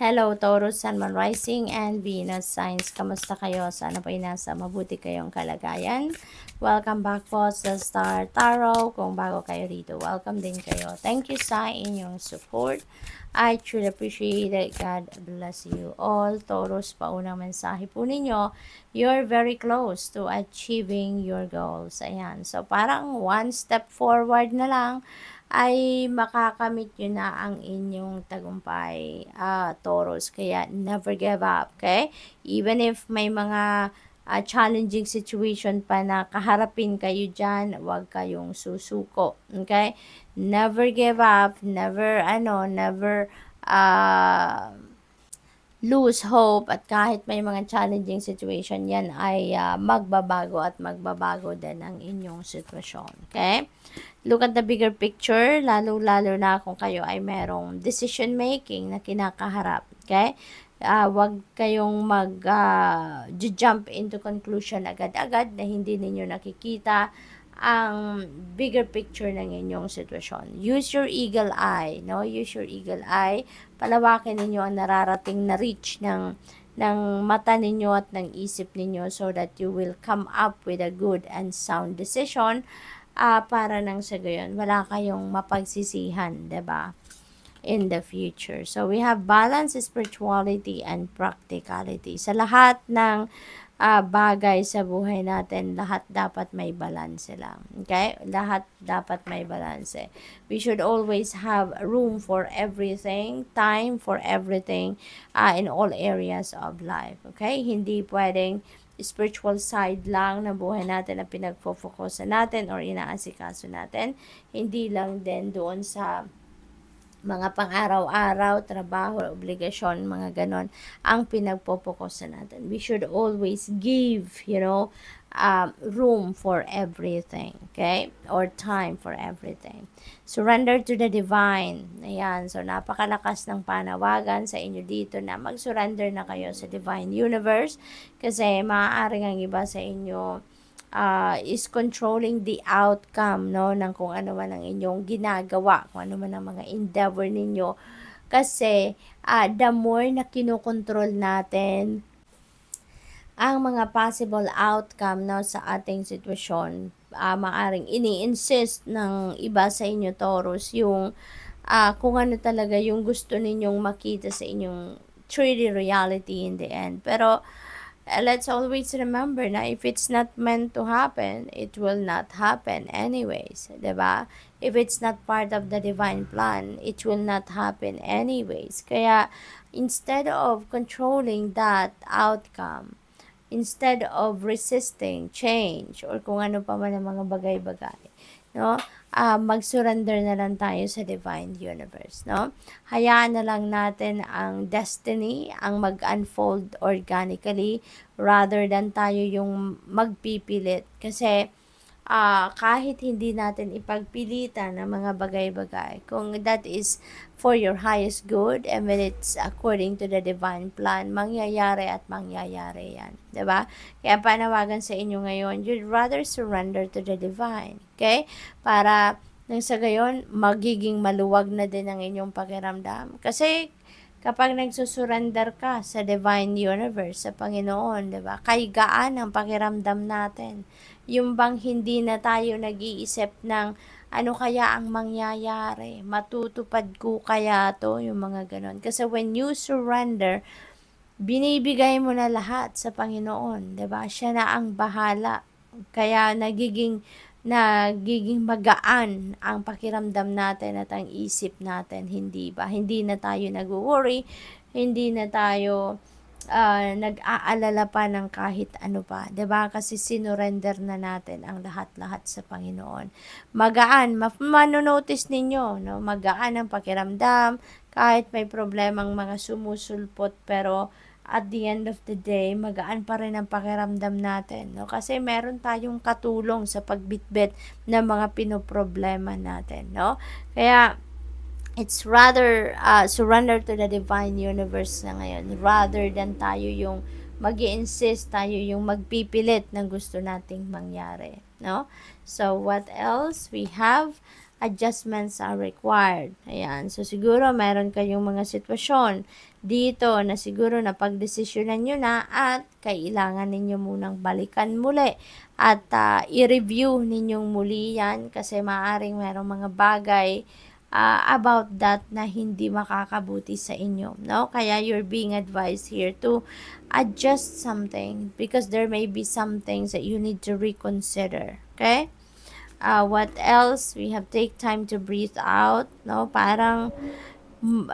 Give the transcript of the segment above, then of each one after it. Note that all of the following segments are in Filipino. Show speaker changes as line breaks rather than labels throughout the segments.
Hello, Taurus, Sun, Moon, Rising, and Venus signs. Kamusta kayo? Sana po inasa mabuti kayong kalagayan. Welcome back po sa Star Tarot. Kung bago kayo dito, welcome din kayo. Thank you sa inyong support. I truly appreciate it. God bless you all. Taurus, paunang mensahe po ninyo, you're very close to achieving your goals. Ayan. So, parang one step forward na lang ay makakamit nyo na ang inyong tagumpay, uh, Taurus. Kaya never give up, okay? Even if may mga uh, challenging situation pa na kaharapin kayo dyan, huwag kayong susuko, okay? Never give up, never, ano, never, uh, lose hope at kahit may mga challenging situation yan ay uh, magbabago at magbabago din ang inyong sitwasyon. Okay? Look at the bigger picture, lalo-lalo na kung kayo ay merong decision making na kinakaharap. Okay? Uh, ah, wag kayong mag uh, ah, jump into conclusion agad-agad na hindi ninyo nakikita ang bigger picture ng inyong sitwasyon. Use your eagle eye, no? Use your eagle eye. Palawakin ninyo ang nararating na reach ng ng mata ninyo at ng isip ninyo so that you will come up with a good and sound decision uh, para nang sa gayon wala kayong mapagsisihan, 'di ba? in the future. So we have balance, spirituality, and practicality. Sa lahat ng uh, bagay sa buhay natin, lahat dapat may balance lang. Okay? Lahat dapat may balanse. We should always have room for everything, time for everything uh, in all areas of life. Okay? Hindi pwedeng spiritual side lang ng buhay natin na pinagfo-focus natin or inaasikaso natin. Hindi lang din doon sa mga pang-araw-araw, trabaho, obligasyon, mga ganon, ang pinagpopokusan natin. We should always give, you know, um, room for everything, okay? Or time for everything. Surrender to the divine. Ayan, so napakalakas ng panawagan sa inyo dito na mag-surrender na kayo sa divine universe kasi maaaring ang iba sa inyo uh, is controlling the outcome no ng kung ano man ang inyong ginagawa, kung ano man ang mga endeavor ninyo. Kasi uh, the more na kinokontrol natin ang mga possible outcome no sa ating sitwasyon, uh, maaring ini-insist ng iba sa inyo Taurus yung uh, kung ano talaga yung gusto ninyong makita sa inyong 3D reality in the end. Pero let's always remember na if it's not meant to happen, it will not happen anyways. ba? Diba? If it's not part of the divine plan, it will not happen anyways. Kaya, instead of controlling that outcome, instead of resisting change, or kung ano pa man ang mga bagay-bagay, no? uh, mag-surrender na lang tayo sa divine universe, no? Hayaan na lang natin ang destiny ang mag-unfold organically rather than tayo yung magpipilit kasi uh, kahit hindi natin ipagpilitan ang mga bagay-bagay. Kung that is for your highest good and when it's according to the divine plan, mangyayari at mangyayari yan. ba? Diba? Kaya panawagan sa inyo ngayon, you'd rather surrender to the divine. Okay? Para nang sa gayon, magiging maluwag na din ang inyong pakiramdam. Kasi kapag nagsusurrender ka sa divine universe, sa Panginoon, di ba? Kaigaan ang pakiramdam natin. Yung bang hindi na tayo nag-iisip ng ano kaya ang mangyayari, matutupad ko kaya to, yung mga ganon. Kasi when you surrender, binibigay mo na lahat sa Panginoon, di ba? Siya na ang bahala. Kaya nagiging nagiging magaan ang pakiramdam natin at ang isip natin, hindi ba? Hindi na tayo nag-worry, hindi na tayo uh, nag-aalala pa ng kahit ano pa, 'di ba? Kasi sinurrender na natin ang lahat-lahat sa Panginoon. Magaan, ma- manonotice ninyo, no? Magaan ang pakiramdam kahit may problemang mga sumusulpot pero at the end of the day, magaan pa rin ang pakiramdam natin. No? Kasi meron tayong katulong sa pagbitbit ng mga pinoproblema natin. No? Kaya, it's rather uh, surrender to the divine universe na ngayon rather than tayo yung mag insist tayo yung magpipilit ng gusto nating mangyari. No? So, what else we have? adjustments are required. Ayan. So, siguro meron kayong mga sitwasyon dito na siguro na pagdesisyonan nyo na at kailangan ninyo munang balikan muli at uh, i-review ninyong muli yan kasi maaring merong mga bagay uh, about that na hindi makakabuti sa inyo. No? Kaya you're being advised here to adjust something because there may be some things that you need to reconsider. Okay? uh, what else we have take time to breathe out no parang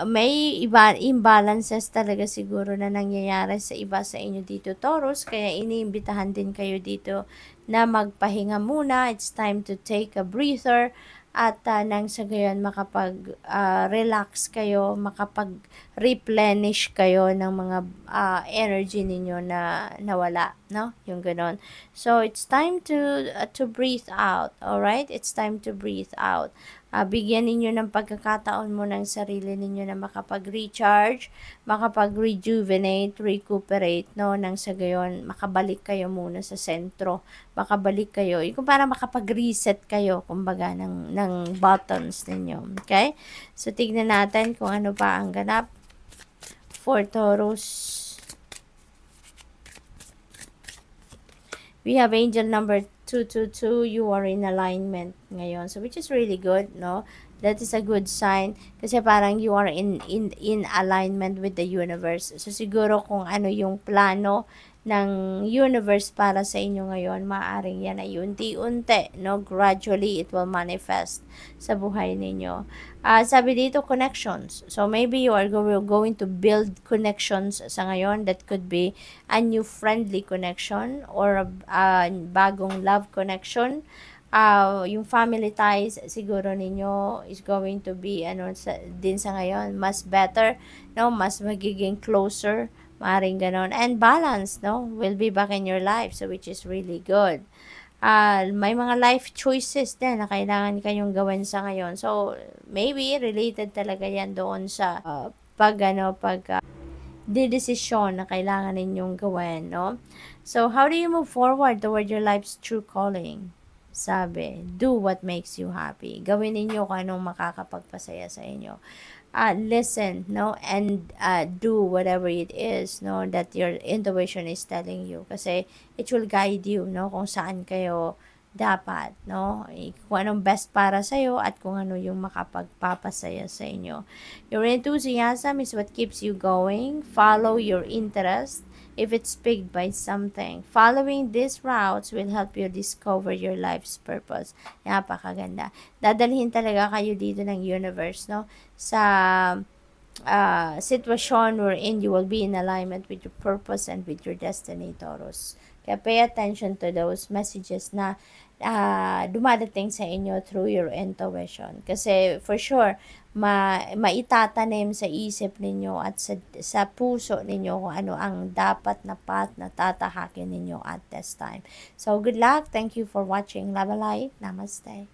may iba imbalances talaga siguro na nangyayari sa iba sa inyo dito Taurus kaya iniimbitahan din kayo dito na magpahinga muna it's time to take a breather at uh, nang sa gayon makapag uh, relax kayo, makapag replenish kayo ng mga uh, energy ninyo na nawala, no? Yung ganon. So it's time to uh, to breathe out, all right? It's time to breathe out. Uh, bigyan ninyo ng pagkakataon mo ng sarili ninyo na makapag-recharge, makapag-rejuvenate, recuperate, no? Nang sa gayon, makabalik kayo muna sa sentro. Makabalik kayo. Yung para makapag-reset kayo, kumbaga, ng, ng buttons ninyo. Okay? So, tignan natin kung ano pa ang ganap for Taurus. We have angel number 3. 222, you are in alignment ngayon. So, which is really good, no? That is a good sign kasi parang you are in, in, in alignment with the universe. So, siguro kung ano yung plano ng universe para sa inyo ngayon, maaaring yan ay unti-unti, no? Gradually, it will manifest sa buhay ninyo. Uh, sabi dito, connections. So, maybe you are go going to build connections sa ngayon. That could be a new friendly connection or a, a bagong love connection uh, yung family ties siguro ninyo is going to be ano sa, din sa ngayon mas better no mas magiging closer Maring ganon. And balance, no? Will be back in your life. So, which is really good. Uh, may mga life choices din na kailangan kayong gawin sa ngayon. So, maybe related talaga yan doon sa uh, pag, ano, pag, uh, ah, desisyon na kailangan ninyong gawin, no? So, how do you move forward toward your life's true calling? Sabi, do what makes you happy. Gawin ninyo kung anong makakapagpasaya sa inyo uh, listen no and uh, do whatever it is no that your intuition is telling you kasi it will guide you no kung saan kayo dapat no kung anong best para sa iyo at kung ano yung makapagpapasaya sa inyo your enthusiasm is what keeps you going follow your interest if it's picked by something. Following these routes will help you discover your life's purpose. Napakaganda. Dadalhin talaga kayo dito ng universe, no? Sa uh, sitwasyon wherein you will be in alignment with your purpose and with your destiny, Taurus. Kaya pay attention to those messages na uh, dumadating sa inyo through your intuition. Kasi for sure, ma maitatanim sa isip ninyo at sa, sa puso ninyo kung ano ang dapat na path na tatahakin ninyo at this time. So, good luck. Thank you for watching. Love Labalay. Namaste.